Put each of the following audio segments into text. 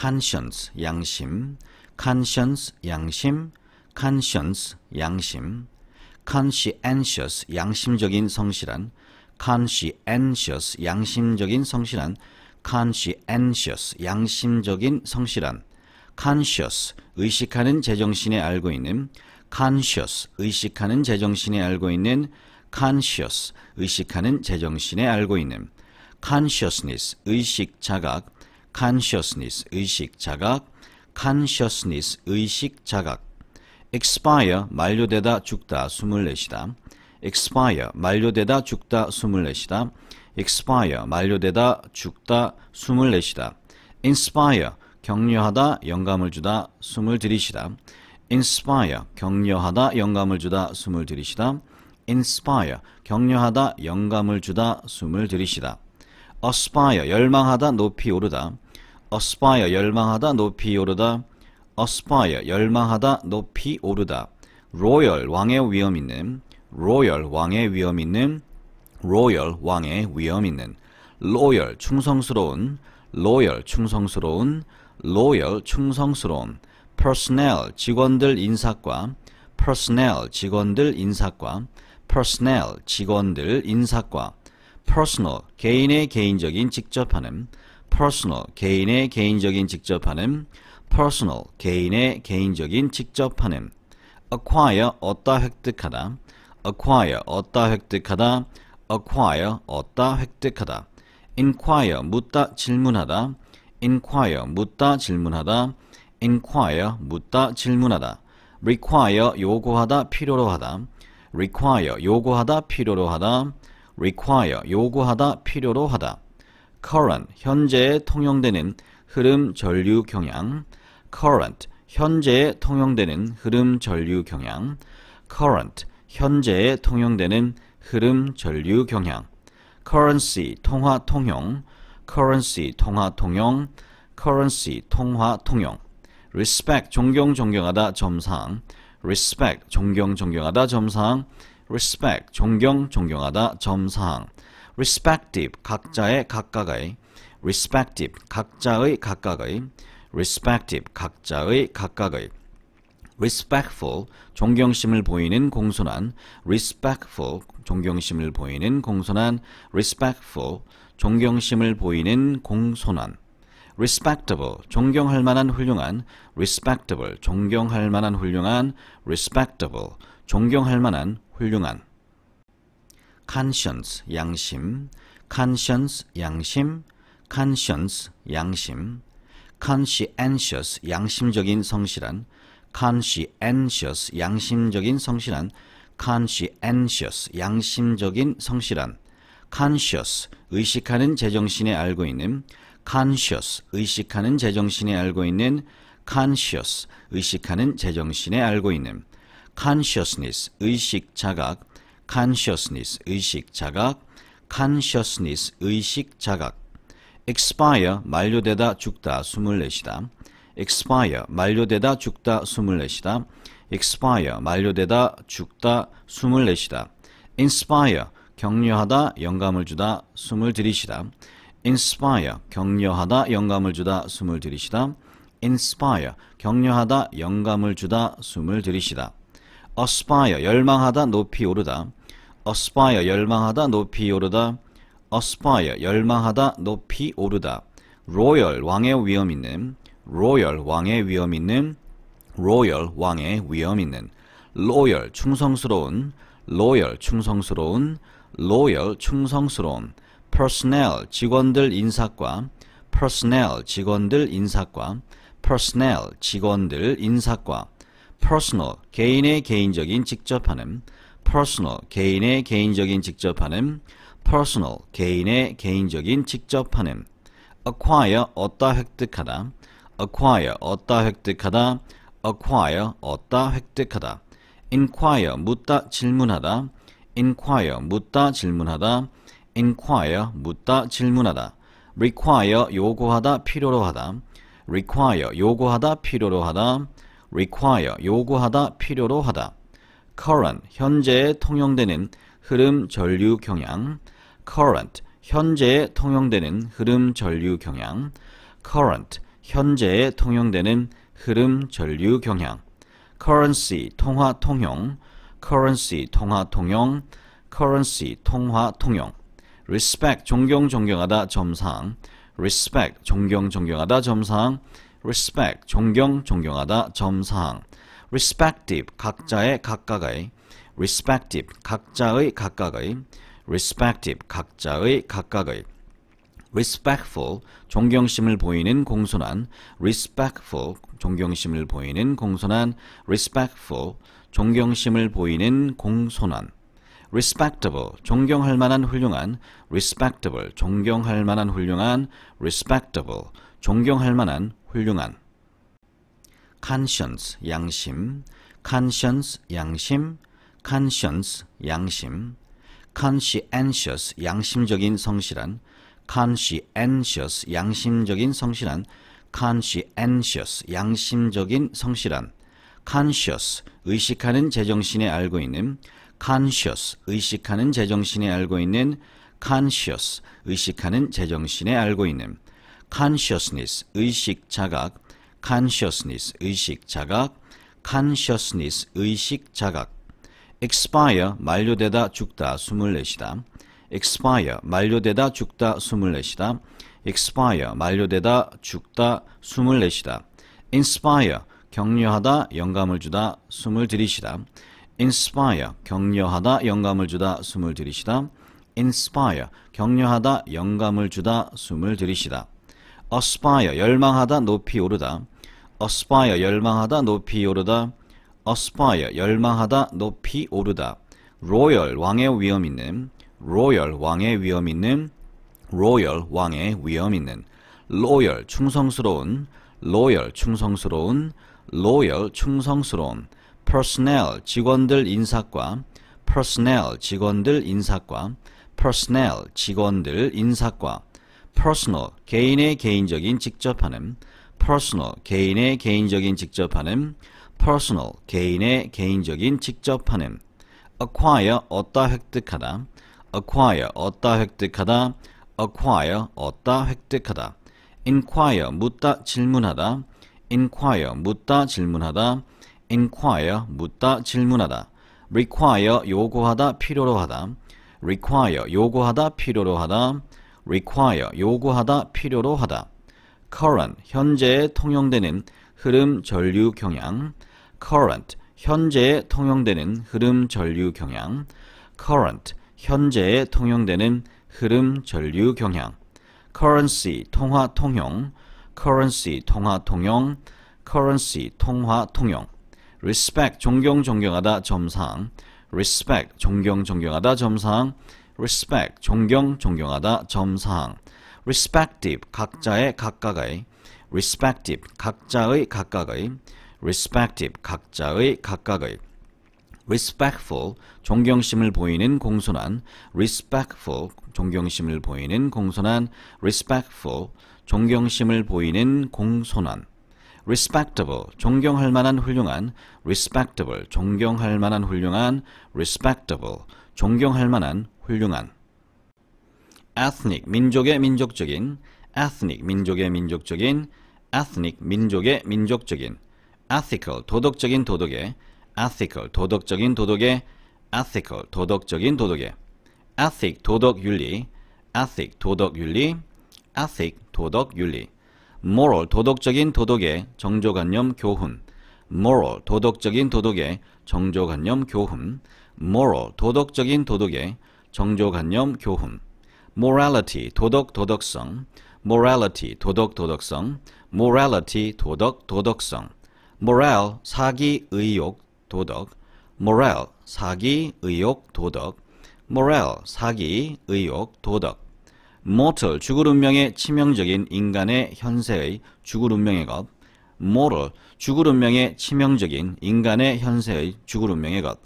conscience 양심, conscience 양심, conscience 양심, conscientious 양심적인 성실한, conscientious 양심적인 성실한, conscientious 양심적인 성실한, conscious 의식하는 제정신에 알고 있는, conscious 의식하는 제정신에 알고 있는, conscious 의식하는 제정신에 알고 있는, consciousness 의식 자각 consciousness 의식 자각 consciousness 의식 자각 expire 만료되다 죽다 숨을 내쉬다 expire 만료되다 죽다 숨을 내쉬다 expire 만료되다 죽다 숨을 내쉬다 inspire 격려하다 영감을 주다 숨을 들이시다 inspire 격려하다 영감을 주다 숨을 들이시다 inspire 격려하다 영감을 주다 숨을 들이시다 aspire 열망하다 높이 오르다 aspire 열망하다 높이 오르다 aspire 열망하다 높이 오르다 royal 왕의 위엄 있는 royal 왕의 위엄 있는 royal 왕의 위엄 있는 loyal 충성스러운 loyal 충성스러운 loyal 충성스러운 personnel 직원들 인사과 personnel 직원들 인사과 personnel 직원들 인사과 personal 개인의 개인적인 직접 하는 personal 개인의 개인적인 직접 하는 personal 개인의 개인적인 직접 하는 acquire 얻다 획득하다 acquire 얻다 획득하다 acquire 얻다 획득하다 inquire 묻다 질문하다 inquire 묻다 질문하다 inquire 묻다 질문하다 require 요구하다 필요로 하다 require 요구하다 필요로 하다 require 요구하다 필요로 하다 current 현재에 통용되는 흐름 전류 경향 current 현재에 통용되는 흐름 전류 경향 current 현재에 통용되는 흐름 전류 경향 currency 통화 통용 currency 통화 통용 currency 통화 통용 respect 존경 존경하다 점상 respect 존경 존경하다 점상 respect 존경 존경하다 점사항 respective 각자의 각각의 respective 각자의 각각의 respective 각자의 각각의 respectful 존경심을 보이는 공손한 respectful 존경심을 보이는 공손한 respectful 존경심을 보이는 공손한 respectable 존경할 만한 훌륭한 respectable 존경할 만한 훌륭한 respectable 존경할 만한 훌륭한 conscience 양심 conscience 양심 conscience 양심 conscientious 양심적인 성실한 conscientious 양심적인 성실한 conscientious 양심적인 성실한 conscious 의식하는 제정신에 알고 있는 conscious 의식하는 제정신에 알고 있는 conscious 의식하는 제정신에 알고 있는 consciousness 의식 자각 consciousness 의식 자각 consciousness 의식 자각 expire 만료되다 죽다 숨을 내쉬다 expire 만료되다 죽다 숨을 내쉬다 expire 만료되다 죽다 숨을 내쉬다 inspire 격려하다 영감을 주다 숨을 들이시다 inspire 격려하다 영감을 주다 숨을 들이시다 inspire 격려하다 영감을 주다 숨을 들이시다 aspire 열망하다 높이 오르다 aspire 열망하다 높이 오르다 aspire 열망하다 높이 오르다 royal 왕의 위엄 있는 royal 왕의 위엄 있는 royal 왕의 위엄 있는 loyal 충성스러운 loyal 충성스러운 loyal 충성스러운 personnel 직원들 인사과 personnel 직원들 인사과 personnel 직원들 인사과 personal 개인의 개인적인 직접 하는 personal 개인의 개인적인 직접 하는 personal 개인의 개인적인 직접 하는 acquire 얻다 획득하다 acquire 얻다 획득하다 acquire 얻다 획득하다 inquire 묻다 질문하다 inquire 묻다 질문하다 inquire 묻다 질문하다 require 요구하다 필요로 하다 require 요구하다 필요로 하다 require 요구하다 필요로 하다 current 현재에 통용되는 흐름 전류 경향 current 현재에 통용되는 흐름 전류 경향 current 현재에 통용되는 흐름 전류 경향 currency 통화 통용 currency 통화 통용 currency 통화 통용 respect 존경 존경하다 점상 respect 존경 존경하다 점상 respect, 존경, 존경하다, 점사항 respective, 각자의 각각의 respective, 각자의 각각의 respective, 각자의 각각의 respectful, 존경심을 보이는 공손한 respectful, 존경심을 보이는 공손한 respectful, 존경심을 보이는 공손한 respectable, 존경할 만한 훌륭한 respectable, 존경할 만한 훌륭한 respectable, 존경할 만한 훌륭한 conscience 양심 conscience 양심 conscience 양심 conscientious 양심적인 성실한 conscientious 양심적인 성실한 conscientious 양심적인 성실한 conscious 의식하는 제정신에 알고 있는 conscious 의식하는 제정신에 알고 있는 conscious 의식하는 제정신에 알고 있는 consciousness 의식 자각 consciousness 의식 자각 consciousness 의식 자각 expire 만료되다 죽다 숨을 내쉬다 expire 만료되다 죽다 숨을 내쉬다 expire 만료되다 죽다 숨을 내쉬다 inspire 격려하다 영감을 주다 숨을 들이시다 inspire 격려하다 영감을 주다 숨을 들이시다 inspire 격려하다 영감을 주다 숨을 들이시다 aspire 열망하다 높이 오르다 aspire 열망하다 높이 오르다 aspire 열망하다 높이 오르다 royal 왕의 위엄 있는 royal 왕의 위엄 있는 royal 왕의 위엄 있는 loyal 충성스러운 loyal 충성스러운 loyal 충성스러운 personnel 직원들 인사과 personnel 직원들 인사과 personnel 직원들 인사과 personal 개인의 개인적인 직접 하는 personal 개인의 개인적인 직접 하는 personal 개인의 개인적인 직접 하는 acquire 얻다 획득하다 acquire 얻다 획득하다 acquire 얻다 획득하다 inquire 묻다 질문하다 inquire 묻다 질문하다 inquire 묻다 질문하다 require 요구하다 필요로 하다 require 요구하다 필요로 하다 require 요구하다 필요로 하다 current 현재에 통용되는 흐름 전류 경향 current 현재에 통용되는 흐름 전류 경향 current 현재에 통용되는 흐름 전류 경향 currency 통화 통용 currency 통화 통용 currency 통화 통용 respect 존경 존경하다 점상 respect 존경 존경하다 점상 respect 존경 존경하다 점사항 respective 각자의 각각의 respective 각자의 각각의 respective 각자의 각각의 respectful 존경심을 보이는 공손한 respectful 존경심을 보이는 공손한 respectful 존경심을 보이는 공손한 respectable 존경할 만한 훌륭한 respectable 존경할 만한 훌륭한 respectable 존경할 만한 훌륭한 ethnic 민족의 민족적인 ethnic 민족의 민족적인 ethnic 민족의 민족적인 ethical 도덕적인 도덕의 ethical 도덕적인 도덕의 ethical 도덕적인 도덕의 ethic 도덕 윤리 ethic 도덕 윤리 ethic 도덕 윤리 moral 도덕적인 도덕의 정조관념 교훈 moral 도덕적인 도덕의 정조관념 교훈 moral 도덕적인 도덕의 정조관념, 교훈 morality, 도덕, 도덕성 morality, 도덕, 도덕성 morality, 도덕, 도덕성 moral, 사기, 의욕, 도덕 moral, 사기, 의욕, 도덕 moral, 사기, 의욕, 도덕 mortal, 죽을 운명의 치명적인 인간의 현세의 죽을 운명의 것 moral, 죽을 운명의 치명적인 인간의 현세의 죽을 운명의 것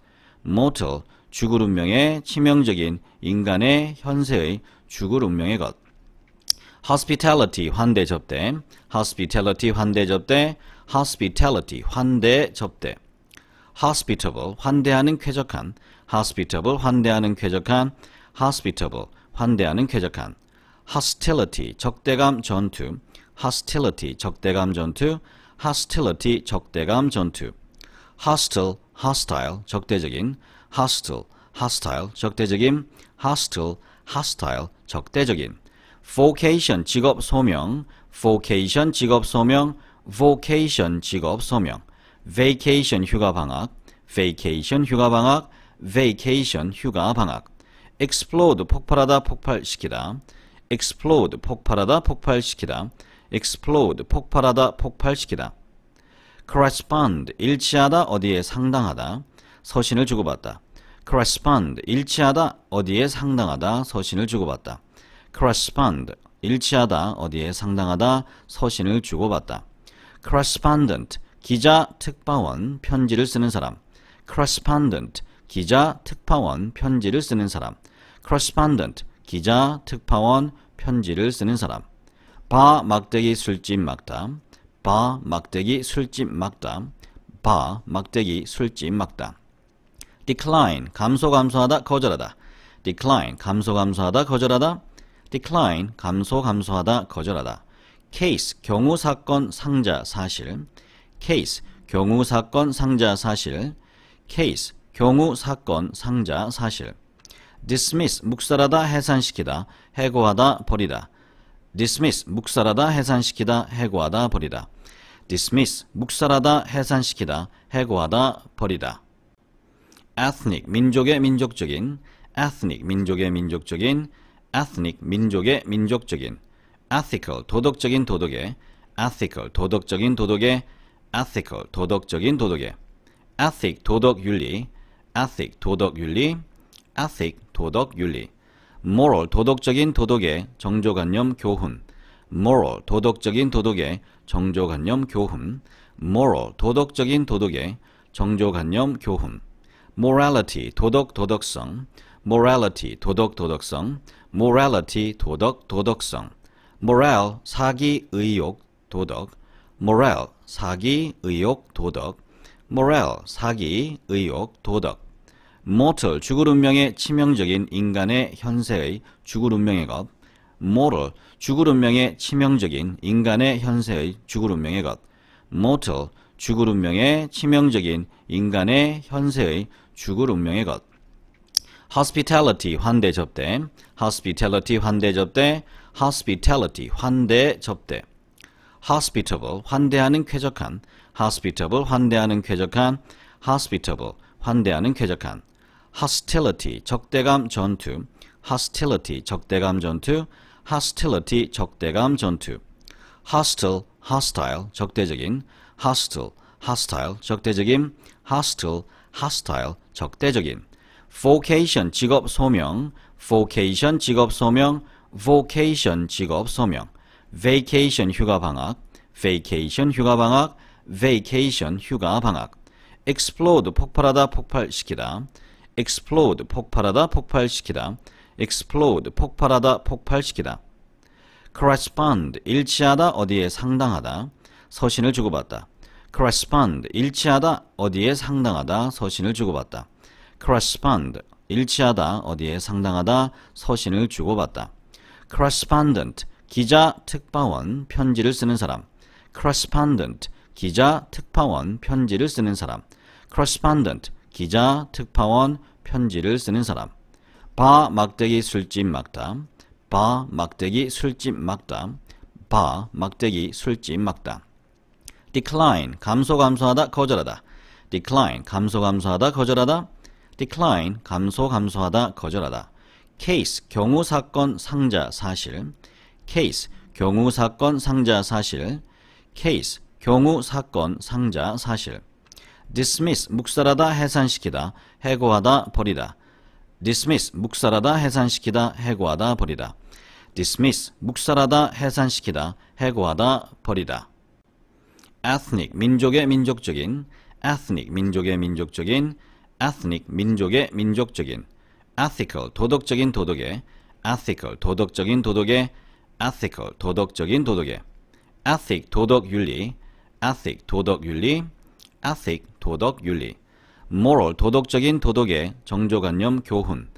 mortal, 죽을 운명의 치명적인 인간의 현세의 죽을 운명의 것. hospitality 환대 접대 hospitality 환대 접대 hospitality 환대 접대 hospitable 환대하는 쾌적한 hospitable 환대하는 쾌적한 hospitable 환대하는 쾌적한 hostility 적대감 전투 hostility 적대감 전투 hostility 적대감 전투 hostile hostile 적대적인 hostile, hostile 적대적인, hostile, hostile 적대적인. vocation 직업 소명, vocation 직업 소명, vocation 직업 소명. vacation 휴가 방학, vacation 휴가 방학, vacation 휴가 방학. explode 폭발하다 폭발시키다. explode 폭발하다 폭발시키다. explode 폭발하다 폭발시키다. correspond 일치하다 어디에 상당하다. 서신을 주고받다. correspond 일치하다 어디에 상당하다 서신을 주고받다 correspond 일치하다 어디에 상당하다 서신을 주고받다 correspondent 기자 특파원 편지를 쓰는 사람 correspondent 기자 특파원 편지를 쓰는 사람 correspondent 기자 특파원 편지를 쓰는 사람 바 막대기 술집 막다 바 막대기 술집 막다 바 막대기 술집 막다 decline 감소 감소하다 거절하다 decline 감소 감소하다 거절하다 decline 감소 감소하다 거절하다 case 경우 사건 상자 사실 case 경우 사건 상자 사실 case 경우 사건 상자 사실 dismiss 묵살하다 해산시키다 해고하다 버리다 dismiss 묵살하다 해산시키다 해고하다 버리다 dismiss 묵살하다 해산시키다 해고하다 버리다 ethnic 민족의 민족적인 ethnic 민족의 민족적인 ethnic 민족의 민족적인 ethical 도덕적인 도덕의 ethical 도덕적인 도덕의 ethical 도덕적인 도덕의 ethic 도덕 윤리 ethic 도덕 윤리 ethic 도덕 윤리 moral 도덕적인 도덕의 정조관념 교훈 moral 도덕적인 도덕의 정조관념 교훈 moral 도덕적인 도덕의 정조관념 교훈 morality 도덕 도덕성 morality 도덕 도덕성 morality 도덕 도덕성 moral 사기 의욕 도덕 moral 사기 의욕 도덕 moral 사기 의욕 도덕 mortal 죽을 운명의 치명적인 인간의 현세의 죽을 운명의 것 mortal 죽을 운명의 치명적인 인간의 현세의 죽을 운명의 것 mortal 죽을 운명의 치명적인 인간의 현세의 죽을 운명의 것. hospitality 환대 접대 hospitality 환대 접대 hospitality 환대 접대 hospitable 환대하는 쾌적한 hospitable 환대하는 쾌적한 hospitable 환대하는 쾌적한 hostility 적대감 전투 hostility 적대감 전투 hostility 적대감 전투 hostile hostile 적대적인 hostile hostile 적대적인 hostile hostile 적대적인 vocation 직업 소명 vocation 직업 소명 vocation 직업 소명 vacation 휴가 방학 vacation 휴가 방학 vacation 휴가 방학 explode 폭발하다 폭발시키다 explode 폭발하다 폭발시키다 explode 폭발하다 폭발시키다 correspond 일치하다 어디에 상당하다 서신을 주고받다 correspond 일치하다 어디에 상당하다 서신을 주고받다 correspond 일치하다 어디에 상당하다 서신을 주고받다 correspondent 기자 특파원 편지를 쓰는 사람 correspondent 기자 특파원 편지를 쓰는 사람 correspondent 기자 특파원 편지를 쓰는 사람 바 막대기 술집 막다 바 막대기 술집 막다 바 막대기 술집 막다 decline 감소 감소하다 거절하다 decline 감소 감소하다 거절하다 decline 감소 감소하다 거절하다 case 경우 사건 상자 사실 case 경우 사건 상자 사실 case 경우 사건 상자 사실 dismiss 묵살하다 해산시키다 해고하다 버리다 dismiss 묵살하다 해산시키다 해고하다 버리다 dismiss 묵살하다 해산시키다 해고하다 버리다 ethnic 민족의 민족적인 ethnic 민족의 민족적인 ethnic 민족의 민족적인 ethical 도덕적인 도덕의 ethical 도덕적인 도덕의 ethical 도덕적인 도덕의 ethic 도덕 윤리 ethic 도덕 윤리 ethic 도덕 윤리 moral 도덕적인 도덕의 정조관념 교훈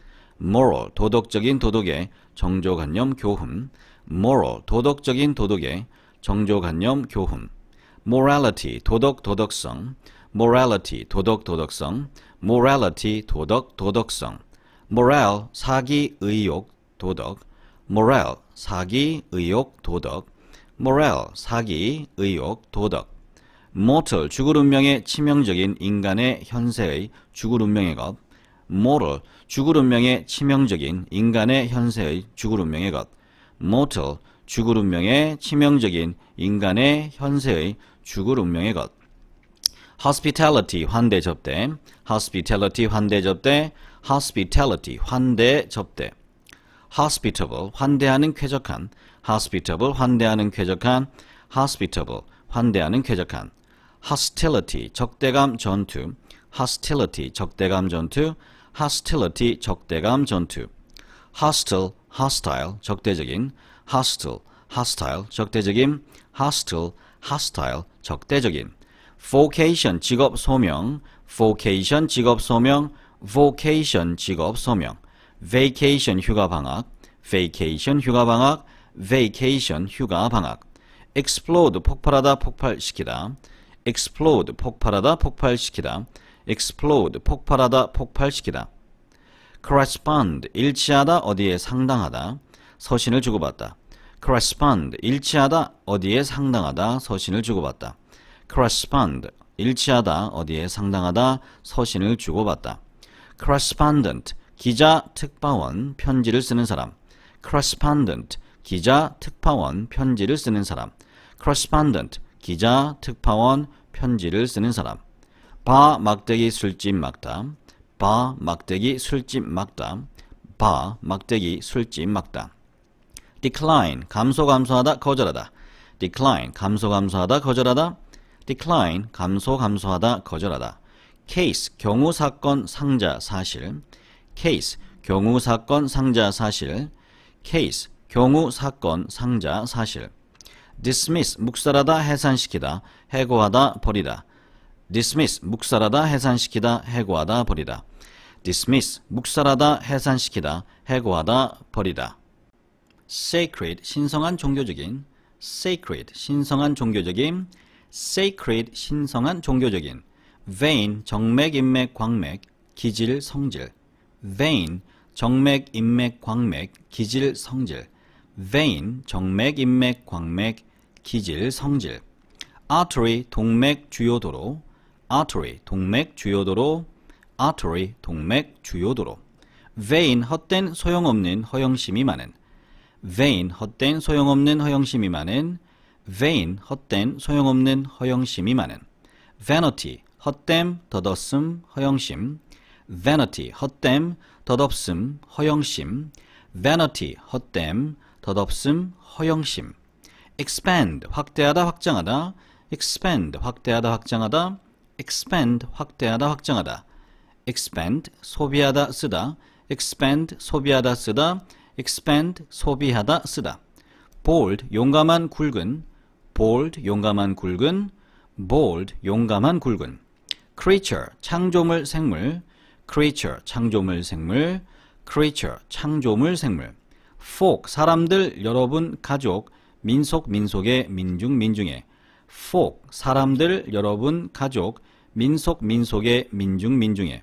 moral 도덕적인 도덕의 정조관념 교훈 moral 도덕적인 도덕의 정조관념 교훈 morality 도덕 도덕성 morality 도덕 도덕성 morality 도덕 도덕성 moral 사기 의욕 도덕 moral 사기 의욕 도덕 moral 사기 의욕 도덕 mortal 죽을 운명의 치명적인 인간의 현세의 죽을 운명의 것 moral 죽을 운명의 치명적인 인간의 현세의 죽을 운명의 것 mortal 죽을 운명의 치명적인 인간의 현세의 죽을 운명의 것. hospitality 환대 접대 hospitality 환대 접대 hospitality 환대 접대 hospitable 환대하는 쾌적한 hospitable 환대하는 쾌적한 hospitable 환대하는 쾌적한 hostility 적대감 전투 hostility 적대감 전투 hostility 적대감 전투 hostile hostile 적대적인 hostile hostile 적대적인 hostile hostile 적대적인 vocation 직업 소명 vocation 직업 소명 vocation 직업 소명 vacation 휴가 방학 vacation 휴가 방학 vacation 휴가 방학 explode 폭발하다 폭발시키다 explode 폭발하다 폭발시키다 explode 폭발하다 폭발시키다 correspond 일치하다 어디에 상당하다 서신을 주고받다 correspond 일치하다 어디에 상당하다 서신을 주고받다 correspond 일치하다 어디에 상당하다 서신을 주고받다 correspondent 기자 특파원 편지를 쓰는 사람 correspondent 기자 특파원 편지를 쓰는 사람 correspondent 기자 특파원 편지를 쓰는 사람 바 막대기 술집 막다 바 막대기 술집 막다 바 막대기 술집 막다 decline 감소 감소하다 거절하다 decline 감소 감소하다 거절하다 decline 감소 감소하다 거절하다 case 경우 사건 상자 사실 case 경우 사건 상자 사실 case 경우 사건 상자 사실 dismiss 묵살하다 해산시키다 해고하다 버리다 dismiss 묵살하다 해산시키다 해고하다 버리다 dismiss 묵살하다 해산시키다 해고하다 버리다 sacred 신성한 종교적인 sacred 신성한 종교적인 sacred 신성한 종교적인 vein 정맥 인맥 광맥 기질 성질 vein 정맥 인맥 광맥 기질 성질 vein 정맥 인맥 광맥 기질 성질 artery 동맥 주요도로 artery 동맥 주요도로 artery 동맥 주요도로 vein 헛된 소용없는 허영심이 많은 vain 헛된 소용없는 허영심이 많은 vain 헛된 소용없는 허영심이 많은 vanity 헛됨 덧없음 허영심 vanity 헛됨 덧없음 허영심 vanity 헛됨 덧없음 허영심 expand 확대하다 확장하다 expand 확대하다 확장하다 expand 확대하다 확장하다 expand 소비하다 쓰다 expand 소비하다 쓰다 expand 소비하다 쓰다 bold 용감한 굵은 bold 용감한 굵은 bold 용감한 굵은 creature 창조물 생물 creature 창조물 생물 creature 창조물 생물 folk 사람들 여러분 가족 민속 민속의 민중 민중의 folk 사람들 여러분 가족 민속 민속의 민중 민중의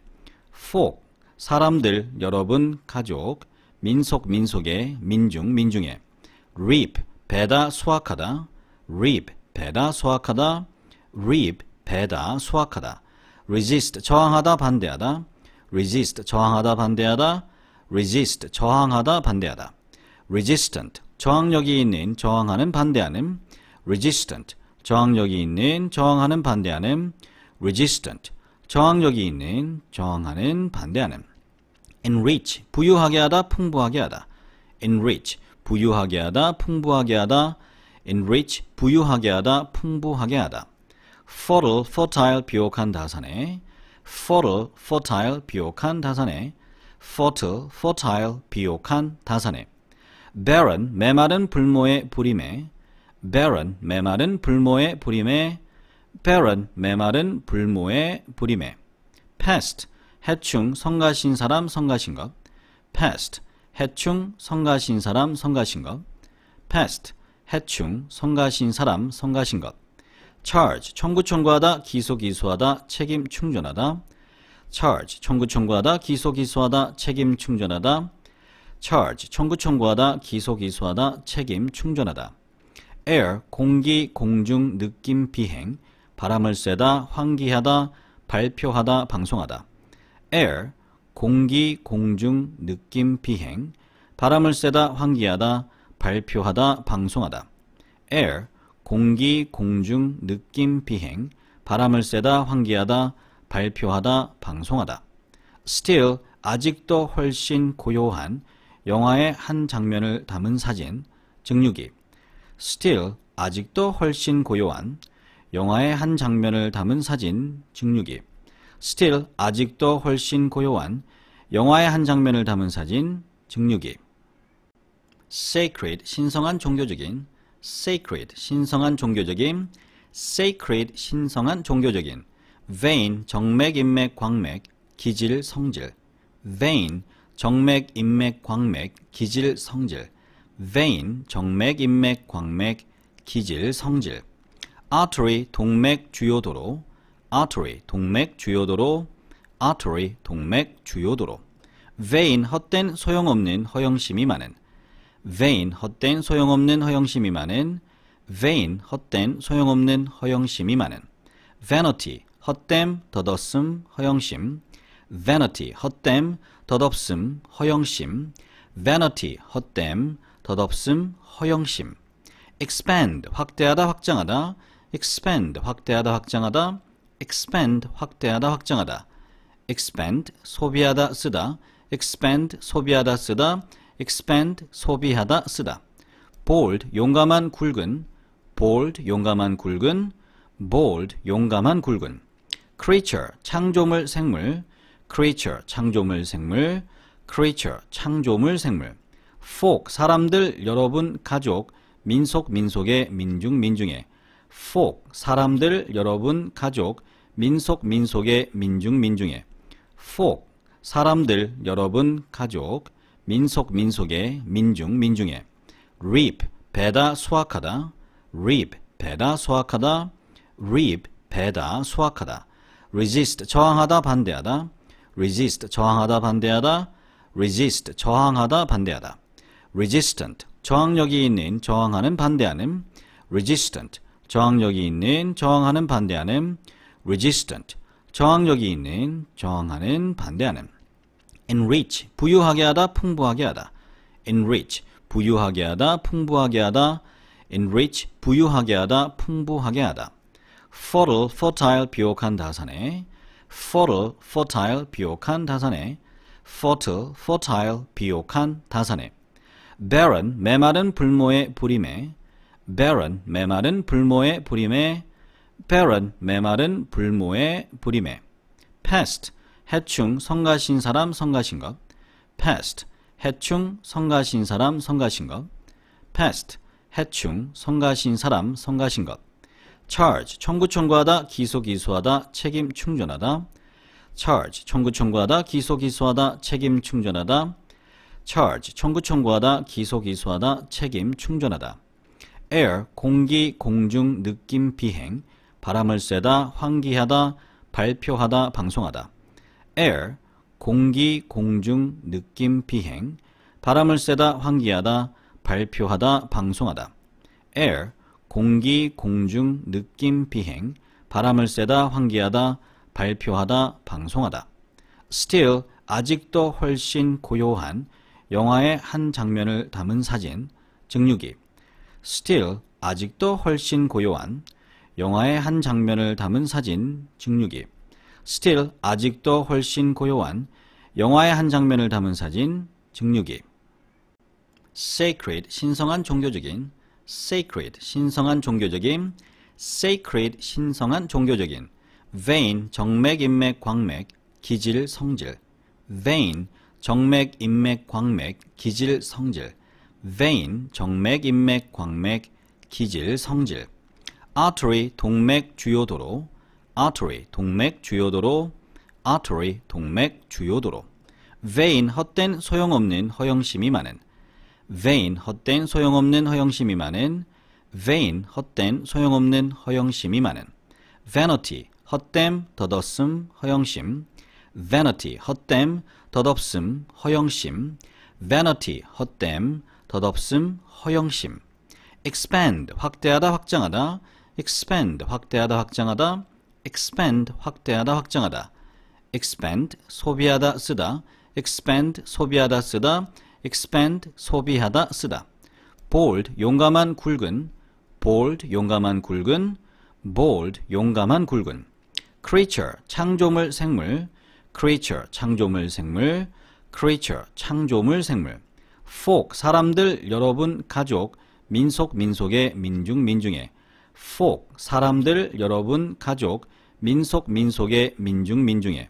folk 사람들 여러분 가족 민속 민속의 민중 민중의 reap 배다 수확하다 reap 배다 수확하다 reap 배다 수확하다 resist 저항하다 반대하다 resist 저항하다 반대하다 resist 저항하다 반대하다 resistant 저항력이 있는 저항하는 반대하는 resistant 저항력이 있는 저항하는 반대하는 resistant 저항력이 있는 저항하는 반대하는 enrich 부유하게 하다 풍부하게 하다 enrich 부유하게 하다 풍부하게 하다 enrich 부유하게 하다 풍부하게 하다 fertile fertile 비옥한 다산에 fertile fertile 비옥한 다산에 fertile fertile 비옥한 다산에 barren 메마른 불모의 불임에 barren 메마른 불모의 불임에 barren 메마른 불모의 불임에 pest 해충 성가신 사람 성가신 것. pest 해충 성가신 사람 성가신 것. pest 해충 성가신 사람 성가신 것. charge 청구 청구하다 기소 기소하다 책임 충전하다 charge 청구 청구하다 기소 기소하다 책임 충전하다 charge 청구 청구하다 기소 기소하다 책임 충전하다 air 공기 공중 느낌 비행 바람을 쐬다 환기하다 발표하다 방송하다 air, 공기, 공중, 느낌, 비행, 바람을 쐬다, 환기하다, 발표하다, 방송하다. air, 공기, 공중, 느낌, 비행, 바람을 쐬다, 환기하다, 발표하다, 방송하다. still, 아직도 훨씬 고요한 영화의 한 장면을 담은 사진, 증류기. still, 아직도 훨씬 고요한 영화의 한 장면을 담은 사진, 증류기. 스틸 아직도 훨씬 고요한 영화의 한 장면을 담은 사진 증류기 sacred 신성한 종교적인 sacred 신성한 종교적인 sacred 신성한 종교적인 vein 정맥 인맥 광맥 기질 성질 vein 정맥 인맥 광맥 기질 성질 vein 정맥 인맥 광맥 기질 성질 artery 동맥 주요 도로 artery 동맥 주요도로 artery 동맥 주요도로 v a i n 헛된 소용없는 허영심이 많은 v a i n 헛된 소용없는 허영심이 많은 vain 헛된 소용없는 허영심이 많은 vanity 헛됨 덧없음 허영심 vanity 헛됨 덧없음 허영심 vanity 헛됨 덧없음 허영심 expand 확대하다 확장하다 expand 확대하다 확장하다 expand 확대하다 확장하다 expand 소비하다 쓰다 expand 소비하다 쓰다 expand 소비하다 쓰다 bold 용감한 굵은 bold 용감한 굵은 bold 용감한 굵은 creature 창조물 생물 creature 창조물 생물 creature 창조물 생물 folk 사람들 여러분 가족 민속 민속의 민중 민중의 folk 사람들 여러분 가족 민속 민속의 민중 민중의 folk 사람들 여러분 가족 민속 민속의 민중 민중의 reap 배다 수확하다 reap 배다 수확하다 reap 배다 수확하다 resist 저항하다 반대하다 resist 저항하다 반대하다 resist 저항하다 반대하다 resistant 저항력이 있는 저항하는 반대하는 resistant 저항력이 있는 저항하는 반대하는 resistant, 저항력이 있는, 저항하는, 반대하는 enrich, 부유하게 하다, 풍부하게 하다 enrich, 부유하게 하다, 풍부하게 하다 enrich, 부유하게 하다, 풍부하게 하다 fertile, fertile, 비옥한 다산에 fertile, fertile, 비옥한 다산에 fertile, fertile, 비옥한 다산에 barren, 메마른 불모의 불임에 barren, 메마른 불모의 불임에 b a r e n 메말은 불모의 불임에 pest, 해충, 성가신 사람, 성가신 것 pest, 해충, 성가신 사람, 성가신 것 pest, 해충, 성가신 사람, 성가신 것 charge, 청구 청구하다, 기소 기소하다, 책임 충전하다 charge, 청구 청구하다, 기소 기소하다, 책임 충전하다 charge, 청구 청구하다, 기소 기소하다, 책임 충전하다 air, 공기, 공중, 느낌, 비행 바람을 쐬다, 환기하다, 발표하다, 방송하다. air, 공기, 공중, 느낌, 비행. 바람을 쐬다, 환기하다, 발표하다, 방송하다. air, 공기, 공중, 느낌, 비행. 바람을 쐬다, 환기하다, 발표하다, 방송하다. still, 아직도 훨씬 고요한 영화의 한 장면을 담은 사진, 증류기. still, 아직도 훨씬 고요한 영화의 한 장면을 담은 사진, 증류기. 스틸 아직도 훨씬 고요한 영화의 한 장면을 담은 사진, 증류기. sacred 신성한 종교적인 sacred 신성한 종교적인 sacred 신성한 종교적인 vein 정맥 인맥 광맥 기질 성질 vein 정맥 인맥 광맥 기질 성질 vein 정맥 인맥 광맥 기질 성질 artery 동맥 주요도로 artery 동맥 주요도로 artery 동맥 주요도로 vein 헛된 소용없는 허영심이 많은 vein 헛된 소용없는 허영심이 많은 vain 헛된 소용없는 허영심이 많은 vanity 헛됨 덧없음 허영심 vanity 헛됨 덧없음 허영심 vanity 헛됨 덧없음 허영심 expand 확대하다 확장하다 expand 확대하다 확장하다 expand 확대하다 확장하다 expand 소비하다 쓰다 expand 소비하다 쓰다 expand 소비하다 쓰다 bold 용감한 굵은 bold 용감한 굵은 bold 용감한 굵은 creature 창조물 생물 creature 창조물 생물 creature 창조물 생물 folk 사람들 여러분 가족 민속 민속의 민중 민중의 folk 사람들 여러분 가족 민속 민속의 민중 민중의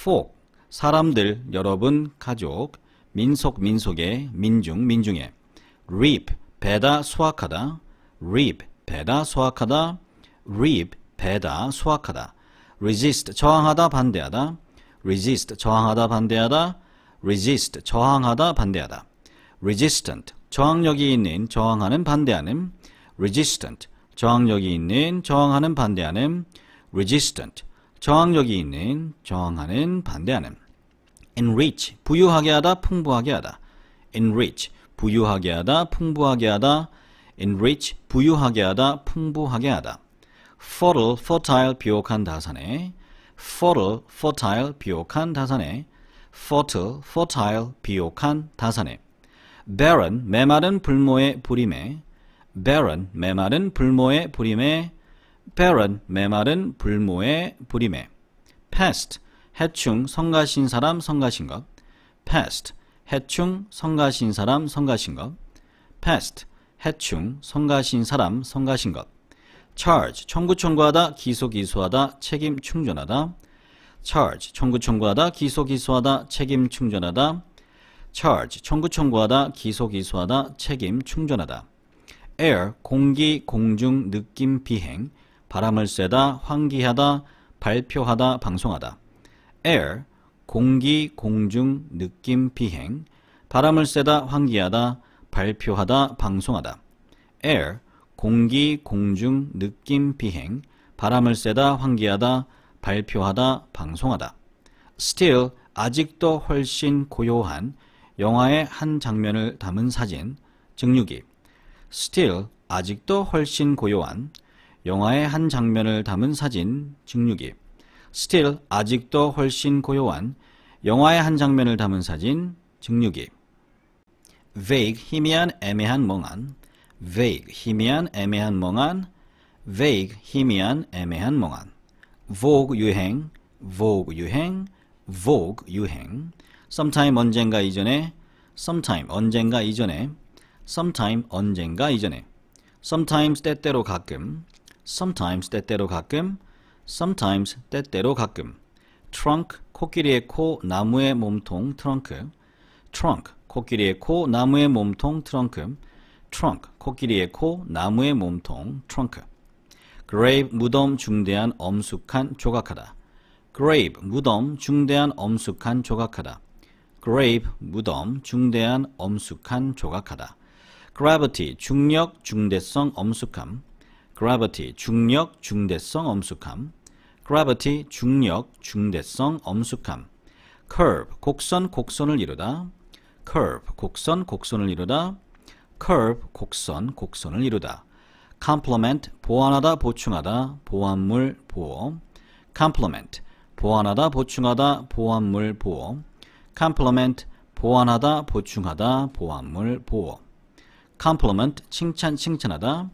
folk 사람들 여러분 가족 민속 민속의 민중 민중의 reap 배다 수확하다 reap 배다 수확하다 reap 배다 수확하다 resist 저항하다 반대하다 resist 저항하다 반대하다 resist 저항하다 반대하다 resistant 저항력이 있는 저항하는 반대하는 resistant 저항력이 있는, 저항하는, 반대하는 resistant, 저항력이 있는, 저항하는, 반대하는 enrich, 부유하게 하다, 풍부하게 하다 enrich, 부유하게 하다, 풍부하게 하다 enrich, 부유하게 하다, 풍부하게 하다 fertile, fertile, 비옥한 다산에 fertile, fertile, 비옥한 다산에 fertile, fertile, 비옥한 다산에 barren, 메마른 불모의 불임에 barren, 메마른 불모의 불임에 barren, 메마른 불모의 불임에 pest, 해충, 성가신 사람, 성가신 것 pest, 해충, 성가신 사람, 성가신 것 pest, 해충, 성가신 사람, 성가신 것 charge, 청구 청구하다, 기소 기소하다, 책임 충전하다 charge, 청구 청구하다, 기소 기소하다, 책임 충전하다 charge, 청구 청구하다, 기소 기소하다, 책임 충전하다 air 공기 공중 느낌 비행 바람을 쐬다 환기하다 발표하다 방송하다 air 공기 공중 느낌 비행 바람을 쐬다 환기하다 발표하다 방송하다 air 공기 공중 느낌 비행 바람을 쐬다 환기하다 발표하다 방송하다 still 아직도 훨씬 고요한 영화의 한 장면을 담은 사진 증류기 still 아직도 훨씬 고요한 영화의 한 장면을 담은 사진 증류기 still 아직도 훨씬 고요한 영화의 한 장면을 담은 사진 증류기 vague 희미한 애매한 멍한 vague 희미한 애매한 멍한 vague 희미한 애매한 멍한 vogue 유행 vogue 유행 vogue 유행 sometime 언젠가 이전에 sometime 언젠가 이전에 sometime 언젠가 이전에 sometimes 때때로 가끔 sometimes 때때로 가끔 sometimes 때때로 가끔 trunk 코끼리의 코 나무의 몸통 트렁크 trunk 코끼리의 코 나무의 몸통 트렁크 trunk 코끼리의 코 나무의 몸통 trunk grave 무덤 중대한 엄숙한 조각하다 grave 무덤 중대한 엄숙한 조각하다 grave 무덤 중대한 엄숙한 조각하다 gravity 중력 중대성 엄숙함 gravity 중력 중대성 엄숙함 gravity 중력 중대성 엄숙함 curve 곡선 곡선을 이루다 curve 곡선 곡선을 이루다 curve 곡선 곡선을 이루다 complement 보완하다 보충하다 보완물 보호 complement 보완하다 보충하다 보완물 보호 complement 보완하다 보충하다 보완물 보호 compliment 칭찬 칭찬하다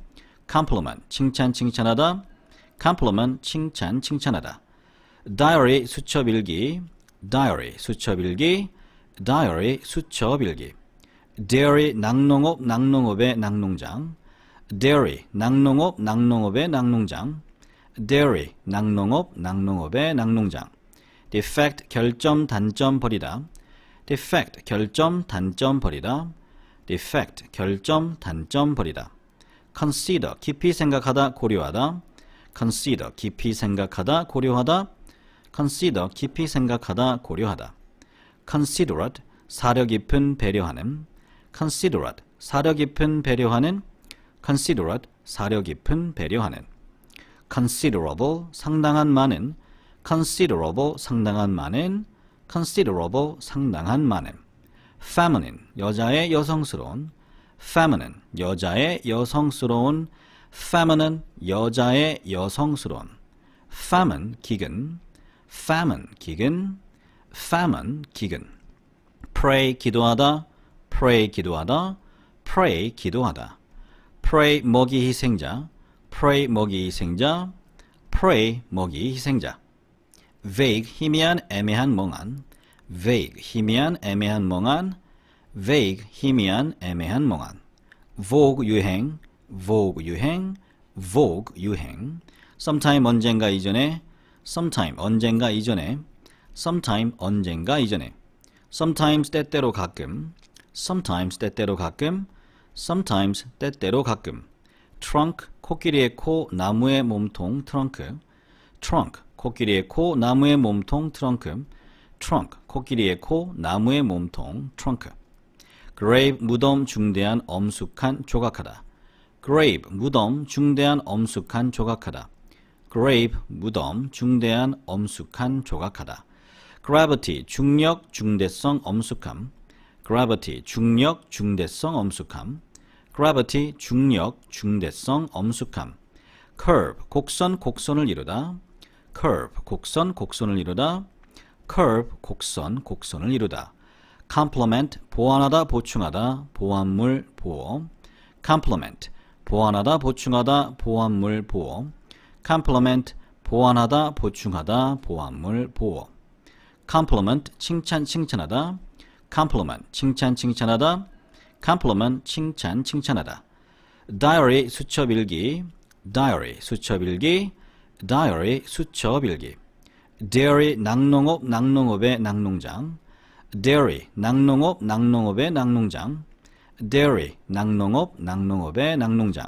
compliment 칭찬 칭찬하다 compliment 칭찬 칭찬하다 diary 수첩 일기 diary 수첩 일기 diary 수첩 일기 dairy 낙농업 낙농업의 낙농장 dairy 낙농업 낙농업의 낙농장 dairy 낙농업 낙농업의 낙농장 defect 결점 단점 버리다 defect 결점 단점 버리다 effect 결점, 단점 버리다. consider 깊이 생각하다, 고려하다. consider 깊이 생각하다, 고려하다. consider 깊이 생각하다, 고려하다. considerate 사려 깊은 배려하는 considerate 사려 깊은 배려하는 considerate 사려 깊은 배려하는 considerable 상당한 많은 considerable 상당한 많은 considerable 상당한 많은 feminine 여자의 여성스러운 feminine 여자의 여성스러운 feminine 여자의 여성스러운 famine 기근 famine 기근 famine 기근 pray 기도하다 pray 기도하다 pray 기도하다 pray 먹이 희생자 pray 먹이 희생자 pray 먹이 희생자 vague 희미한 애매한 멍한 vague 희미한 애매한 멍한 vague 희미한 애매한 멍한 vogue 유행 vogue 유행 vogue 유행 sometime 언젠가 이전에 sometime 언젠가 이전에 sometime 언젠가 이전에 sometimes 때때로 가끔 sometimes 때때로 가끔 sometimes 때때로 가끔 trunk 코끼리의 코 나무의 몸통 트렁크 trunk 코끼리의 코 나무의 몸통 트렁크 trunk, 코끼리의 코, 나무의 몸통, trunk. grave, 무덤, 중대한, 엄숙한, 조각하다. grave, 무덤, 중대한, 엄숙한, 조각하다. grave, 무덤, 중대한, 엄숙한, 조각하다. gravity, 중력, 중대성, 엄숙함. gravity, 중력, 중대성, 엄숙함. gravity, 중력, 중대성, 엄숙함. curve, 곡선, 곡선을 이루다. curve, 곡선, 곡선을 이루다. curve 곡선, 곡선을 이루다. complement 보완하다, 보충하다, 보완물, 보험. complement 보완하다, 보충하다, 보완물, 보험. complement 보완하다, 보충하다, 보완물, 보험. c o m p l e m e n t 칭찬, 칭찬하다. c o m p l e m e n t 칭찬, 칭찬하다. c o m p l e m e n t 칭찬, 칭찬하다. diary 수첩 일기 diary 수첩 일기 diary 수첩 일기 dairy 낙농업 낙농업의 낙농장 dairy 낙농업 낙농업의 낙농장 dairy 낙농업 낙농업의 낙농장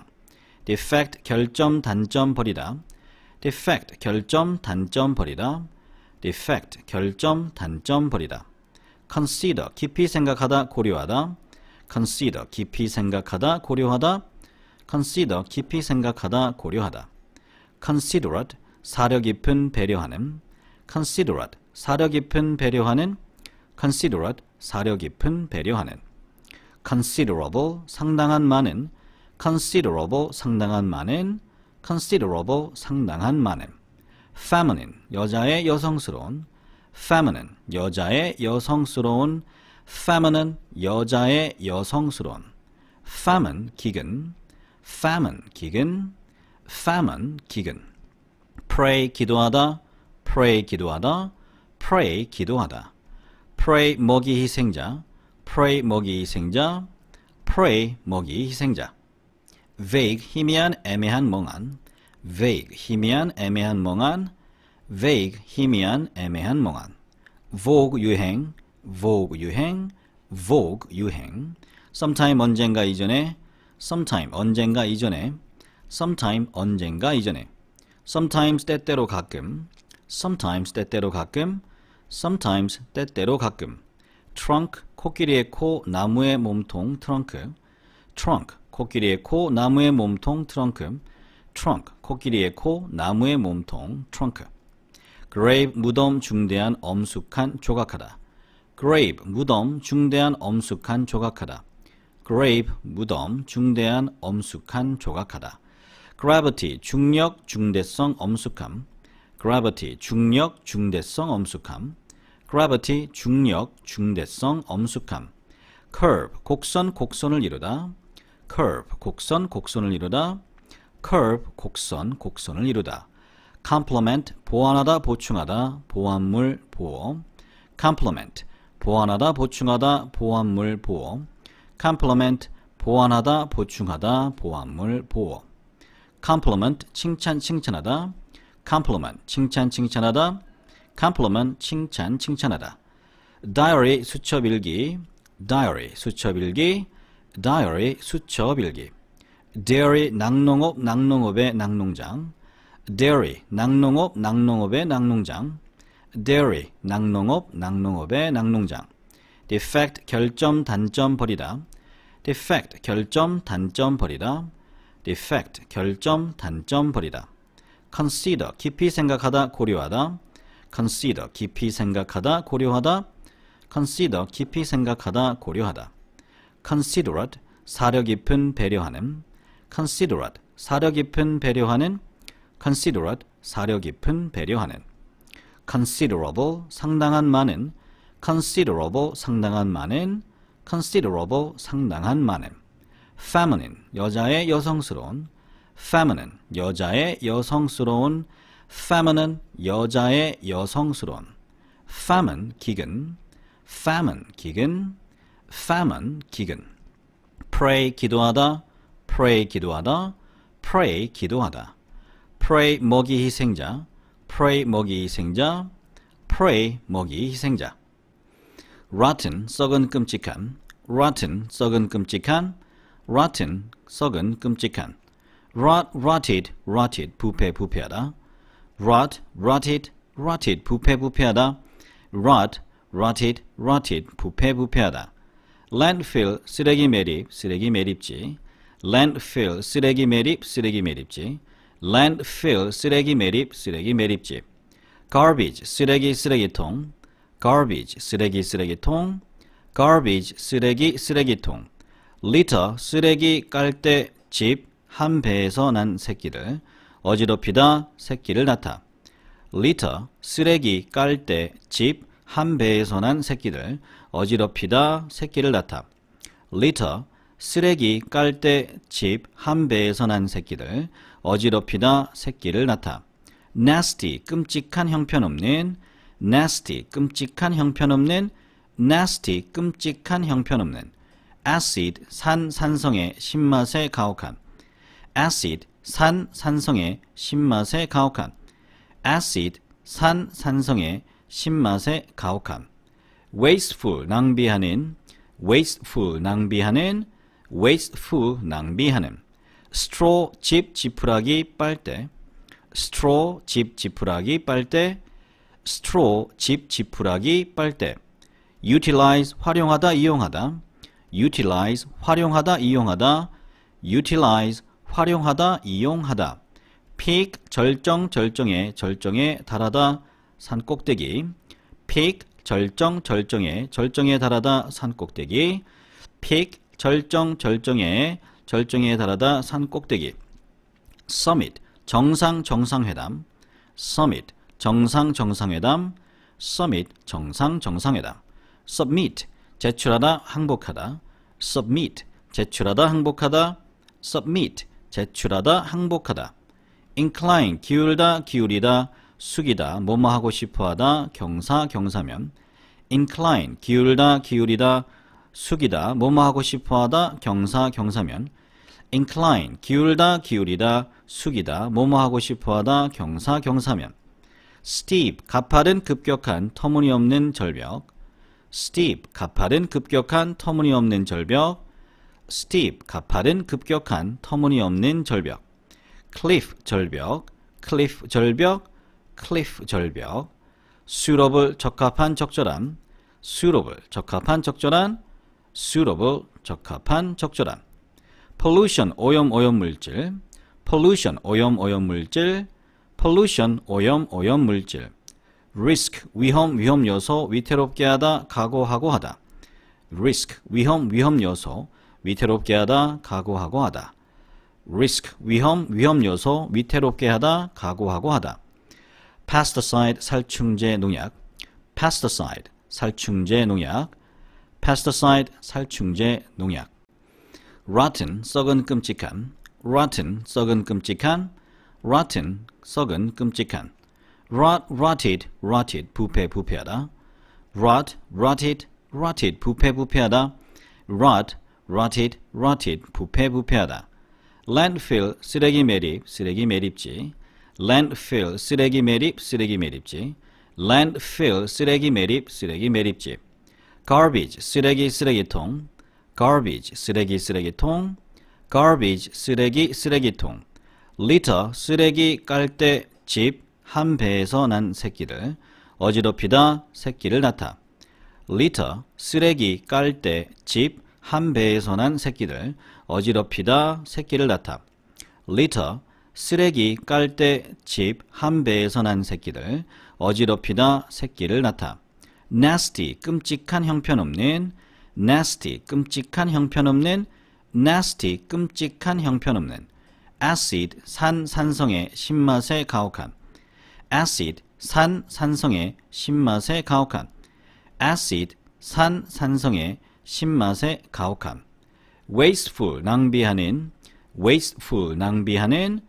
defect 결점 단점 버리다 defect 결점 단점 버리다 defect 결점 단점 버리다 consider 깊이 생각하다 고려하다 consider 깊이 생각하다 고려하다 consider 깊이 생각하다 고려하다 considerate 사려 깊은 배려하는 considerate 사려 깊은 배려하는 considerate 사려 깊은 배려하는 considerable 상당한 많은 considerable 상당한 많은 considerable 상당한 많은 feminine 여자의 여성스러운 feminine 여자의 여성스러운 feminine 여자의 여성스러운 famine 기근 famine 기근 famine 기근 pray 기도하다 pray 기도하다, pray 기도하다. pray 먹이 희생자, pray 먹이 희생자, pray 먹이 희생자. vague 희미한 애매한 멍한, vague 희미한 애매한 멍한, vague 희미한 애매한 멍한. vogue 유행, vogue 유행, vogue 유행. sometime 언젠가 이전에, sometime 언젠가 이전에, sometime 언젠가 이전에. sometimes 때때로 가끔, sometimes 때때로 가끔 sometimes 때때로 가끔 trunk 코끼리의 코 나무의 몸통 trunk trunk 코끼리의 코 나무의 몸통 trunk trunk 코끼리의 코 나무의 몸통 trunk grave 무덤 중대한 엄숙한 조각하다 grave 무덤 중대한 엄숙한 조각하다 grave 무덤 중대한 엄숙한 조각하다 gravity 중력 중대성 엄숙함 gravity 중력, 중대성, 엄숙함 gravity 중력, 중대성, 엄숙함 curve 곡선, 곡선을 이루다 curve 곡선, 곡선을 이루다 curve 곡선, 곡선을 이루다 complement 보완하다, 보충하다 보완물, 보험 complement 보완하다, 보충하다 보완물, 보험 complement 보완하다, 보충하다 보완물, 보험 complement 칭찬, 칭찬하다 compliment 칭찬 칭찬하다 compliment 칭찬 칭찬하다 diary 수첩 일기 diary 수첩 일기 diary 수첩 일기 dairy 낙농업 낙농업의 낙농장 dairy 낙농업 낙농업의 낙농장 dairy 낙농업 낙농업의 낙농장 defect 결점 단점 버리다 defect 결점 단점 버리다 defect 결점 단점 버리다 consider 깊이 생각하다 고려하다 consider 깊이 생각하다 고려하다 consider 깊이 생각하다 고려하다 considerate 사려 깊은 배려하는 considerate 사려 깊은 배려하는 considerate 사려 깊은 배려하는 considerable 상당한 많은 considerable 상당한 많은 considerable 상당한 많은 feminine 여자의 여성스러운 feminine 여자의 여성스러운 feminine 여자의 여성스러운 famine 기근 famine 기근 famine 기근 pray 기도하다 pray 기도하다 pray 기도하다 pray 먹이 희생자 pray 먹이 희생자 pray 먹이 희생자 rotten 썩은 끔찍한 rotten 썩은 끔찍한 rotten 썩은 끔찍한 rot, rotted, rotted, 부패, 부패하다. rot, rotted, rotted, 부패, 부패하다. rot, rotted, rotted, 부패, 부패하다. landfill, 쓰레기 매립, 쓰레기 매립지. landfill, 쓰레기 매립, 쓰레기 매립지. landfill, 쓰레기 매립, 쓰레기 매립집. garbage, 쓰레기, 쓰레기통. garbage, 쓰레기, 쓰레기통. garbage, 쓰레기, 쓰레기통. litter, 쓰레기, 깔대, 집. 한 배에서 난 새끼를 어지럽히다 새끼를 낳다 리터 쓰레기 깔 때집한 배에서 난새끼를 어지럽히다 새끼를 낳다 리터 쓰레기 깔 때집 한 배에서 난 새끼들 어지럽히다 새끼를 낳다 nasty 끔찍한 형편없는 nasty 끔찍한 형편없는 nasty 끔찍한 형편없는 acid 산 산성의 신맛에 가혹한 acid 산 산성의 신맛에 가혹한 acid 산 산성의 신맛에 가혹한 wasteful 낭비하는 wasteful 낭비하는 wasteful 낭비하는 straw 집 지푸라기 빨대 straw 집 지푸라기 빨대 straw 집 지푸라기 빨대 utilize 활용하다 이용하다 utilize 활용하다 이용하다 utilize 활용하다, 이용하다. peak 절정, 절정에, 절정에 달하다, 산꼭대기. peak 절정, 절정에, 절정에 달하다, 산꼭대기. peak 절정, 절정에, 절정에 달하다, 산꼭대기. summit 정상, 정상회담. summit 정상, 정상회담. summit 정상, 정상회담. submit 제출하다, 항복하다. submit 제출하다, 항복하다. submit 제출하다, 항복하다. incline, 기울다, 기울이다, 숙이다, 뭐뭐 하고 싶어하다, 경사, 경사면. incline, 기울다, 기울이다, 숙이다, 뭐뭐 하고 싶어하다, 경사, 경사면. incline, 기울다, 기울이다, 숙이다, 뭐뭐 하고 싶어하다, 경사, 경사면. steep, 가파른, 급격한, 터무니없는 절벽. steep, 가파른, 급격한, 터무니없는 절벽. steep, 가파른 급격한 터무니없는 절벽 cliff 절벽, cliff 절벽, cliff 절벽 suitable, 적합한, 적절한 suitable, 적합한, 적절한 suitable, 적합한, 적절한 pollution, 오염, 오염물질 pollution, 오염, 오염물질 pollution, 오염, 오염물질 risk, 위험, 위험 요소, 위태롭게 하다, 각오하고 하다 risk, 위험, 위험 요소, 위태롭게 하다, 각오하고 하다. risk, 위험, 위험 요소, 위태롭게 하다, 각오하고 하다. pesticide, 살충제, 농약. pesticide, 살충제, 농약. pesticide, 살충제, 농약. rotten, 썩은 끔찍한. rotten, 썩은 끔찍한. rotten, 썩은 끔찍한. rot, rotted, rotted, 부패, 부패하다. rot, rotted, rotted, 부패, 부패하다. rot, rotted, rotted, 부패, 부패하다. landfill, 쓰레기 매립, 쓰레기 매립지. landfill, 쓰레기 매립, 쓰레기 매립지. landfill, 쓰레기 매립, 쓰레기 매립집. garbage, 쓰레기, 쓰레기통. garbage, 쓰레기, 쓰레기통. garbage, 쓰레기, 쓰레기통. litter, 쓰레기, 깔대, 집, 한 배에서 난 새끼를. 어지럽히다, 새끼를 낳다. litter, 쓰레기, 깔대, 집, 한 배에서 난 새끼들, 어지럽히다, 새끼를 낳다. litter, 쓰레기 깔때집한 배에서 난 새끼들, 어지럽히다, 새끼를 낳다. nasty, 끔찍한 형편없는, nasty, 끔찍한 형편없는, nasty, 끔찍한 형편없는, acid, 산, 산성의 신맛에 가혹한, acid, 산, 산성의 신맛에 가혹한, acid, 산, 산성의 신맛의 가혹함 wasteful 낭비하는 wasteful 낭비하는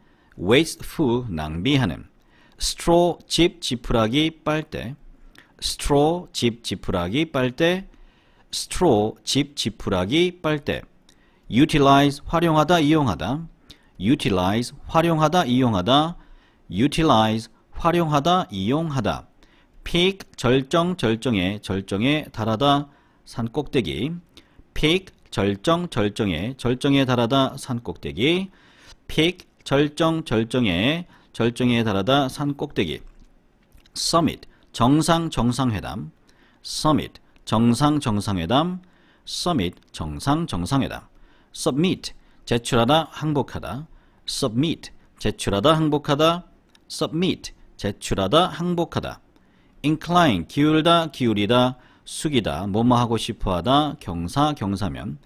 wasteful 낭비하는 straw 집 지푸라기 빨대 straw 집 지푸라기 빨대 straw 집 지푸라기 빨대 utilize 활용하다 이용하다 utilize 활용하다 이용하다 utilize 활용하다 이용하다 peak 절정 절정에 절정에 달하다 산 꼭대기 p 절정 절정에 절정에 달하다 산 꼭대기 p 절정 절정에 절정에 달하다 산 꼭대기 서밋 정상 정상회담 서밋 정상 정상회담 서밋 정상 정상회담 submit 제출하다 항복하다 submit 제출하다 항복하다 submit 제출하다 항복하다 incline 기울다 기울이다 숙이다, 뭐뭐 하고 싶어하다, 경사, 경사면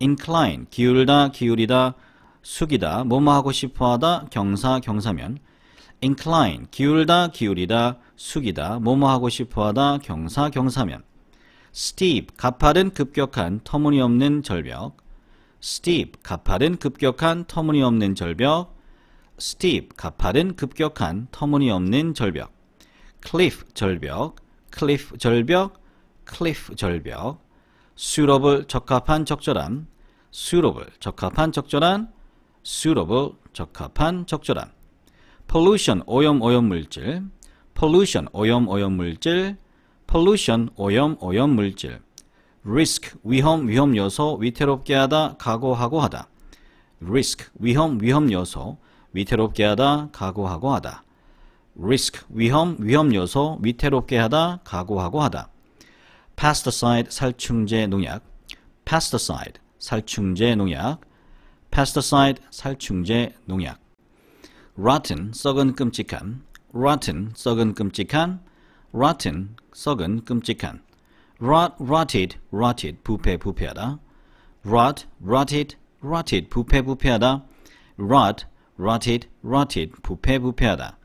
incline, 기울다, 기울이다, 숙이다, 뭐뭐 하고 싶어하다, 경사, 경사면 incline, 기울다, 기울이다, 숙이다, 뭐뭐 하고 싶어하다, 경사, 경사면 steep, 가파른, 급격한, 터무니없는 절벽 steep, 가파른, 급격한, 터무니없는 절벽 steep, 가파른, 급격한, 터무니없는 절벽 cliff, 절벽 cliff, 절벽 cliff 절벽, suitable 적합한 적절한, suitable 적합한 적절한, suitable 적합한 적절한. pollution 오염 오염 물질, pollution 오염 오염 물질, pollution 오염 오염 물질. risk 위험 위험 요소 위태롭게 하다 각오하고 하다. risk 위험 위험 요소 위태롭게 하다 각오하고 하다. risk 위험 위험 요소 위태롭게 하다 각오하고 하다. pesticide 살충제 농약, pesticide 살충제 농약, pesticide 살충제 농약. rotten 썩은 끔찍한, rotten 썩은 끔찍한, rotten 썩은 끔찍한. rot rotted rotted 부패 부패하다. rot rotted rotted 부패 부패하다. rot rotted rotted 부패 부패하다.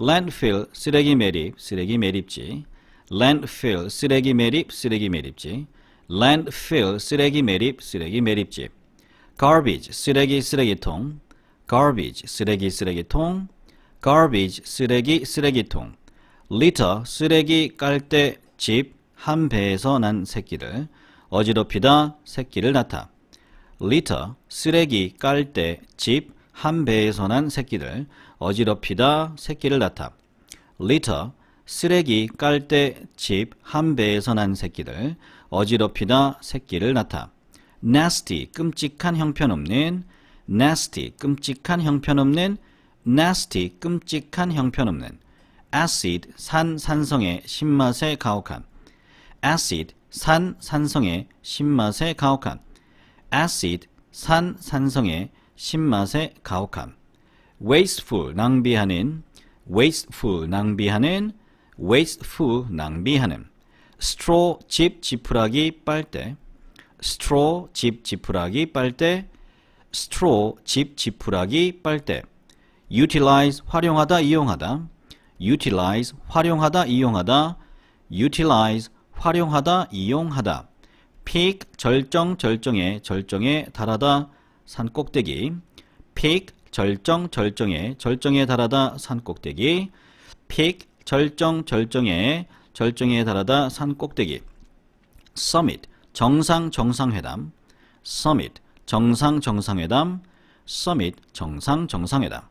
landfill 쓰레기 매립 쓰레기 매립지. landfill 쓰레기 매립 쓰레기 매립지 landfill 쓰레기 매립 쓰레기 매립지 garbage 쓰레기 쓰레기통 garbage 쓰레기 쓰레기통 garbage 쓰레기 쓰레기통 litter 쓰레기 깔때 집 한 배에서 난 새끼를 어지럽히다 새끼를 낳다 litter 쓰레기 깔때 집한 배에서 난 새끼들 어지럽히다 새끼를 낳다 litter 쓰레기 깔때집한 배에서 난 새끼들 어지럽히다 새끼를 나타 nasty 끔찍한 형편없는 nasty 끔찍한 형편없는 nasty 끔찍한 형편없는 acid 산 산성의 신맛에 가혹한 acid 산 산성의 신맛에 가혹한 acid 산 산성의 신맛에 가혹한 wasteful 낭비하는 wasteful 낭비하는 wasteful 낭비하는 straw 집 지푸라기 빨대 straw 집 지푸라기 빨대 straw 집 지푸라기 빨대 utilize 활용하다 이용하다 utilize 활용하다 이용하다 utilize 활용하다 이용하다 peak 절정 절정에 절정에 달하다 산꼭대기 peak 절정 절정에 절정에 달하다 산꼭대기 peak 절정, 절정에, 절정에 달하다, 산 꼭대기. summit, 정상, 정상회담. summit, 정상, 정상회담. summit, 정상, 정상회담.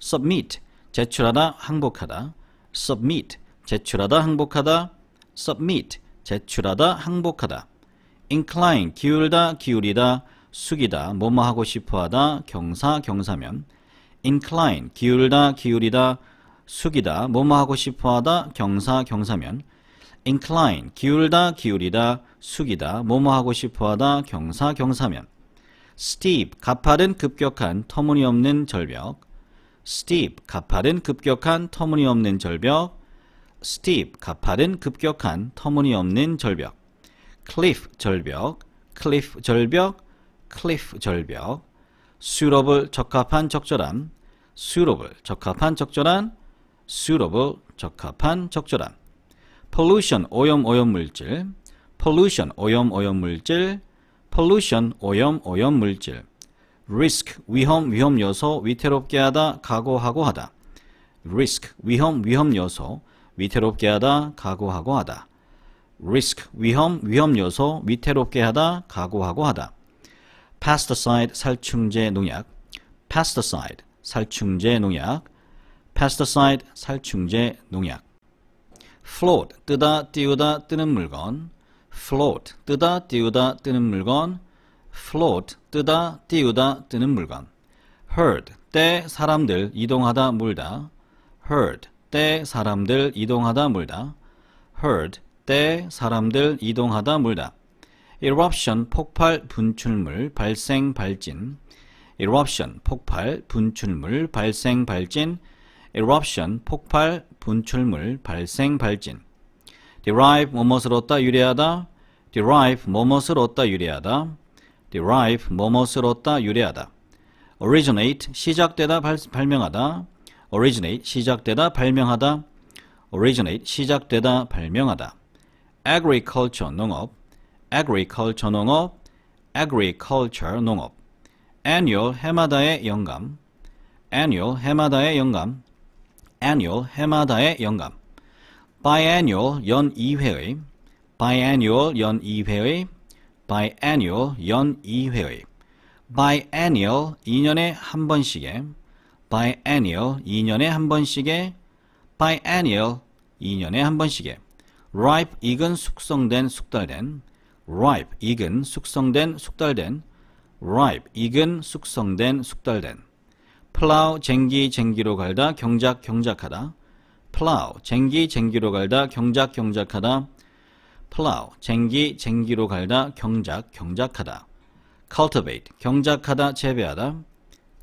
submit, 제출하다, 항복하다. submit, 제출하다, 항복하다. submit, 제출하다, 항복하다. incline, 기울다, 기울이다, 숙이다, 뭐뭐 하고 싶어하다, 경사, 경사면. incline, 기울다, 기울이다, 숙이다, 뭐뭐 하고 싶어 하다, 경사, 경사면 incline, 기울다, 기울이다, 숙이다, 뭐뭐 하고 싶어 하다, 경사, 경사면 steep, 가파른, 급격한, 터무니없는 절벽 steep, 가파른, 급격한, 터무니없는 절벽 steep, 가파른, 급격한, 터무니없는 절벽 cliff, 절벽 cliff, 절벽 cliff, 절벽 suitable, 적합한, 적절한 suitable, 적합한, 적절한 suitable 적합한 적절한 pollution 오염 오염물질 pollution 오염 오염물질 pollution 오염 오염물질 risk 위험 위험 요소 위태롭게 하다 각오하고 하다 risk 위험 위험 요소 위태롭게 하다 각오하고 하다 risk 위험 위험 요소 위태롭게 하다 각오하고 하다 pesticide 살충제 농약 pesticide 살충제 농약 pesticide 살충제 농약 float 뜨다 띄우다 뜨는 물건 float 뜨다 띄우다 뜨는 물건 float 뜨다 띄우다 뜨는 물건 herd 때 사람들 이동하다 물다 herd 때 사람들 이동하다 물다 herd 때 사람들 이동하다 물다 eruption 폭발 분출물 발생 발진 eruption 폭발 분출물 발생 발진 eruption, 폭발, 분출물, 발생, 발진 derive, 뭐뭇을 얻다, 유래하다 derive, 뭐뭇을 얻다, 유래하다 derive, 뭐뭇을 얻다, 유래하다 originate, 시작되다, 발, 발명하다 originate, 시작되다, 발명하다 originate, 시작되다, 발명하다 agriculture, 농업 agriculture, 농업 agriculture, 농업 annual, 해마다의 영감 annual, 해마다의 영감 annual 해마다의 연감 biannual 연 2회의 biannual 연 2회의 biannual 연 2회의 biannual 2년에 한 번씩의 biannual 2년에 한 번씩의 biannual 2년에 한 번씩의 ripe 익은 숙성된 숙달된 ripe 익은 숙성된 숙달된 ripe 익은 숙성된 숙달된 플라우 쟁기 쟁기로 갈다 경작 경작하다 플라우 쟁기 쟁기로 갈다 경작 경작하다 플라우 쟁기 쟁기로 갈다 경작 경작하다 cultivate 경작하다 재배하다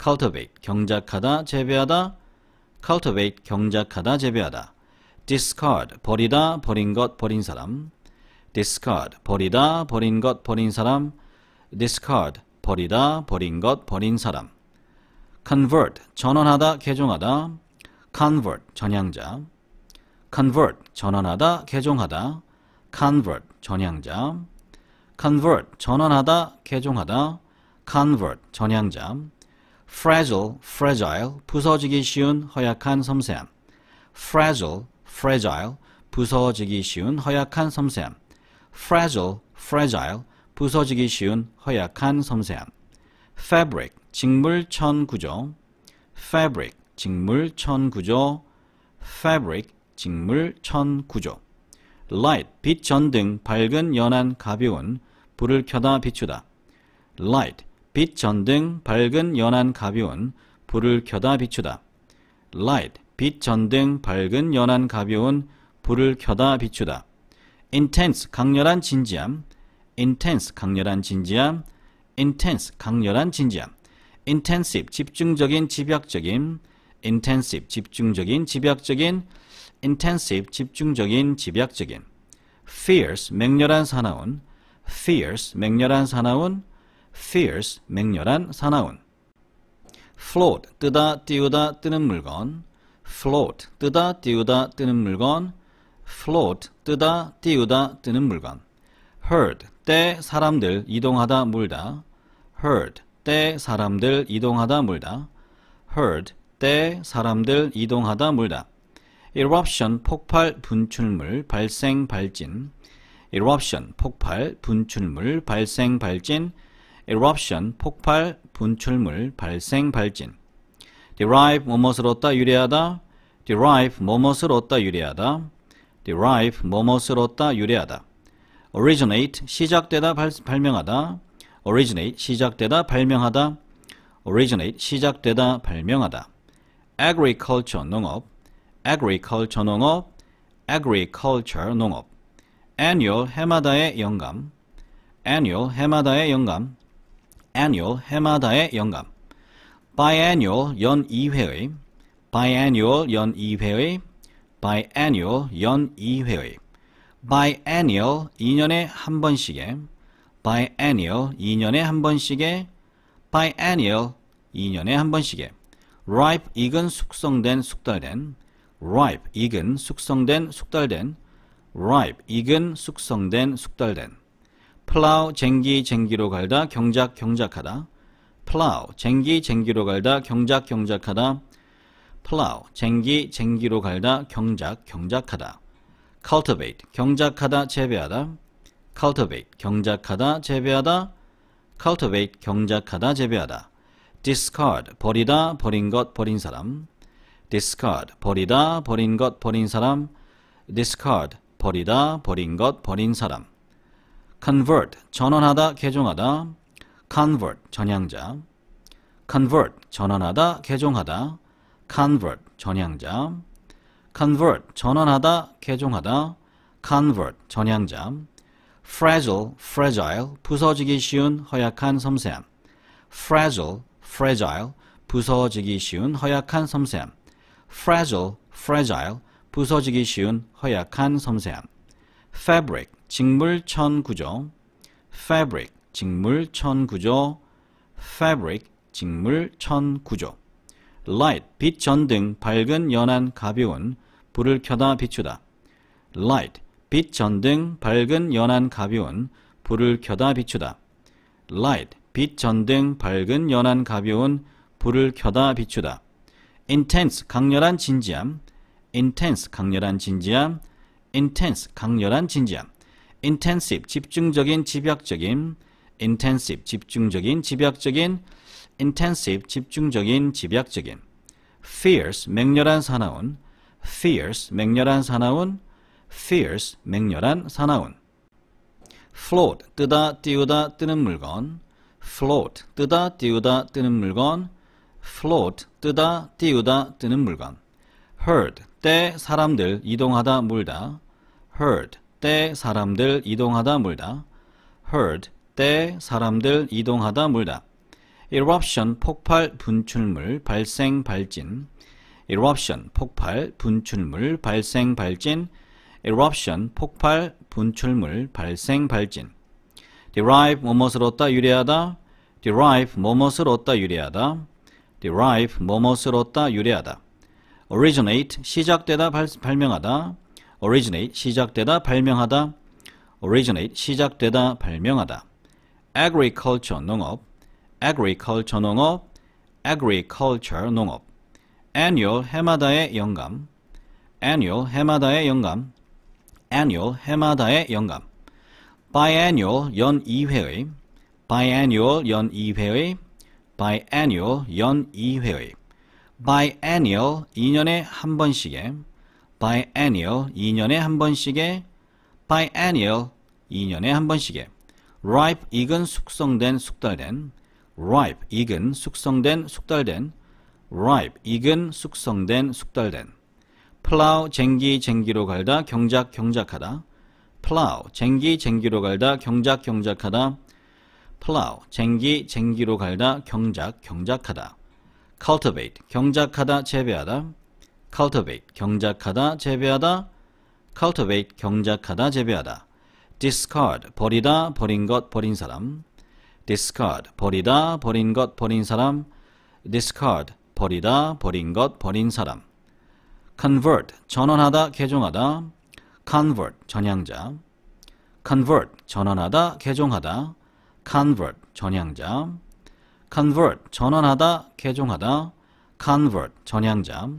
cultivate 경작하다 재배하다 cultivate 경작하다 재배하다 discard 버리다 버린 것 버린 사람 discard 버리다 버린 것 버린 사람 discard 버리다 버린 것 버린 사람 convert 전환하다 개종하다 convert 전향자 convert 전환하다 개종하다 convert 전향자 convert 전환하다 개종하다 convert 전향자 fragile fragile 부서지기 쉬운 허약한 섬세함 fragile fragile 부서지기 쉬운 허약한 섬세함 fragile fragile 부서지기 쉬운 허약한 섬세함 fabric 직물천 구조 fabric 직물천 구조 fabric 직물천 구조 light 빛 전등 밝은 연한 가벼운 불을 켜다 비추다 light 빛 전등 밝은 연한 가벼운 불을 켜다 비추다 light 빛 전등 밝은 연한 가벼운 불을 켜다 비추다 intense 강렬한 진지함 intense 강렬한 진지함 intense 강렬한 진지함 intensive 집중적인 집약적인 intensive 집중적인 집약적인 intensive 집중적인 집약적인 fierce 맹렬한 사나운 fierce 맹렬한 사나운 fierce 맹렬한 사나운 float 뜨다 띄우다 뜨는 물건 float 뜨다 띄우다 뜨는 물건 float 뜨다 띄우다 뜨는 물건 herd 때 사람들 이동하다 몰다 herd 때 사람들 이동하다 물다 heard 때 사람들 이동하다 물다 eruption 폭발 분출물 발생 발진 eruption 폭발 분출물 발생 발진 eruption 폭발 분출물 발생 발진 derive 뭐뭇을 얻다 유래하다 derive 뭐뭇을 얻다 유래하다 derive 뭐뭇을 얻다 유래하다 originate 시작되다 발, 발명하다 originate 시작되다 발명하다 originate 시작되다 발명하다 agriculture 농업 agriculture 농업 agriculture 농업 annual 해마다의 영감 annual 해마다의 영감 annual 해마다의 영감 biannual 연 2회의 biannual 연 2회의 biannual 연 2회의 biannual 2년에 한 번씩의 biennial 2년에 한 번씩의 biennial 2년에 한 번씩의 ripe 익은 숙성된 숙달된 ripe 익은 숙성된 숙달된 ripe 익은 숙성된 숙달된 plow 쟁기 쟁기로 갈다 경작 경작하다 plow 쟁기 쟁기로 갈다 경작 경작하다 plow 쟁기 쟁기로 갈다 경작 경작하다 cultivate 경작하다 재배하다 cultivate 경작하다 재배하다 cultivate 경작하다 재배하다 discard 버리다 버린 것 버린 사람 discard 버리다 버린 것 버린 사람 discard 버리다 버린 것 버린 사람 convert 전환하다 개종하다 convert 전향자 convert 전환하다 개종하다 convert 전향자 convert 전환하다 개종하다 convert 전향자 fragile, fragile, 부서지기 쉬운, 허약한, 섬세함. fragile, fragile, 부서지기 쉬운, 허약한, 섬세함. fragile, fragile, 부서지기 쉬운, 허약한, 섬세함. fabric, 직물, 천, 구조. fabric, 직물, 천, 구조. fabric, 직물, 천, 구조. light, 빛, 전등, 밝은, 연한, 가벼운, 불을 켜다, 비추다. light, 빛 전등 밝은 연한 가벼운 불을 켜다 비추다. light 빛 전등 밝은 연한 가벼운 불을 켜다 비추다. intense 강렬한 진지함 intense 강렬한 진지함 intense 강렬한 진지함 intensive 집중적인 집약적인 intensive 집중적인 집약적인 intensive 집중적인 집약적인 fierce 맹렬한 사나운 fierce 맹렬한 사나운 fierce, 맹렬한, 사나운 float, 뜨다, 띄우다, 뜨는 물건 float, 뜨다, 띄우다, 뜨는 물건 float, 뜨다, 띄우다, 뜨는 물건 herd, 때, 사람들, 이동하다, 물다 herd, 때, 사람들, 이동하다, 물다 herd, 때, 사람들, 이동하다, 물다 eruption, 폭발, 분출물, 발생, 발진 eruption, 폭발, 분출물, 발생, 발진 eruption, 폭발, 분출물, 발생, 발진 derive, 뭐뭇을 얻다, 유래하다 derive, 뭐뭇을 얻다, 유래하다 derive, 뭐뭇을 얻다, 유래하다 originate, 시작되다, 발, 발명하다 originate, 시작되다, 발명하다 originate, 시작되다, 발명하다 agriculture, 농업 agriculture, 농업 agriculture, 농업 annual, 해마다의 영감 annual 해마다의 영감 annual 해마다의 연감 biannual 연 2회의 biannual 연 2회의 biannual 연 2회의 biannual 2년에 한 번씩의 biannual 2년에 한 번씩의 biannual 2년에 한 번씩의 ripe 익은 숙성된 숙달된 ripe 익은 숙성된 숙달된 ripe 익은 숙성된 숙달된 플라우 쟁기 쟁기로 갈다 경작 경작하다 플라우 쟁기 쟁기로 갈다 경작 경작하다 플라우 쟁기 쟁기로 갈다 경작 경작하다 cultivate 경작하다 재배하다 cultivate 경작하다 재배하다 cultivate 경작하다 재배하다 discard 버리다 버린 것 버린 사람 discard 버리다 버린 것 버린 사람 discard 버리다 버린 것 버린 사람 convert, 전환하다, 개종하다 convert, 전향자 convert, 전환하다, 개종하다 convert, 전향자 convert, 전환하다, 개종하다 convert, 전향자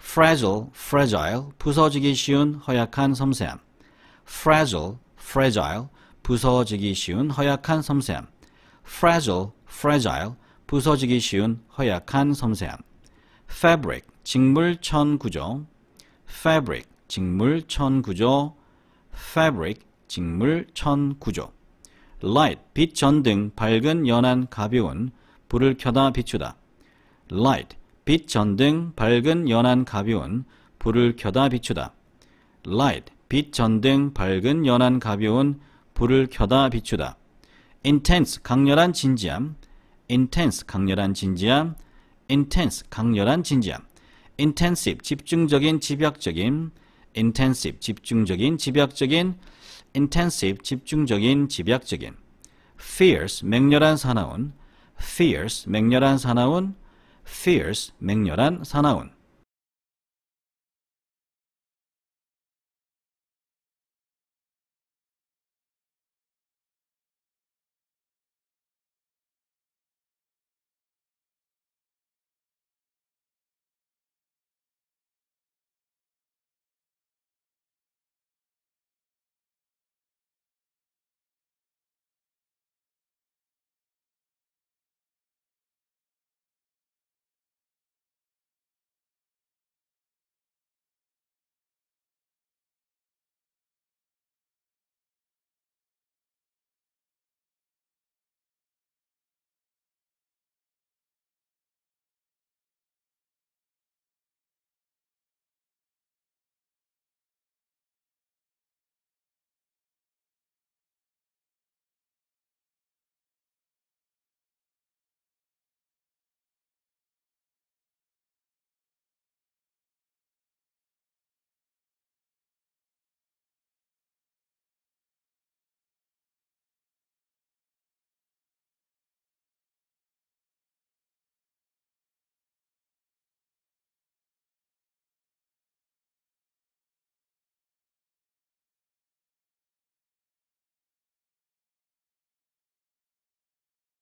fragile, fragile, 부서지기 쉬운, 허약한, 섬세함 fragile, fragile, 부서지기 쉬운, 허약한, 섬세함 fragile, fragile, 부서지기 쉬운, 허약한, 섬세함 fabric, 직물천 구조 fabric 직물천 구조 fabric 직물천 구조 light 빛 전등 밝은 연한 가벼운 불을 켜다 비추다 light 빛 전등 밝은 연한 가벼운 불을 켜다 비추다 light 빛 전등 밝은 연한 가벼운 불을 켜다 비추다 intense 강렬한 진지함 intense 강렬한 진지함 intense 강렬한 진지함 intensive 집중적인 집약적인 intensive 집중적인 집약적인 intensive 집중적인 집약적인 fierce 맹렬한 사나운 fierce 맹렬한 사나운 fierce 맹렬한 사나운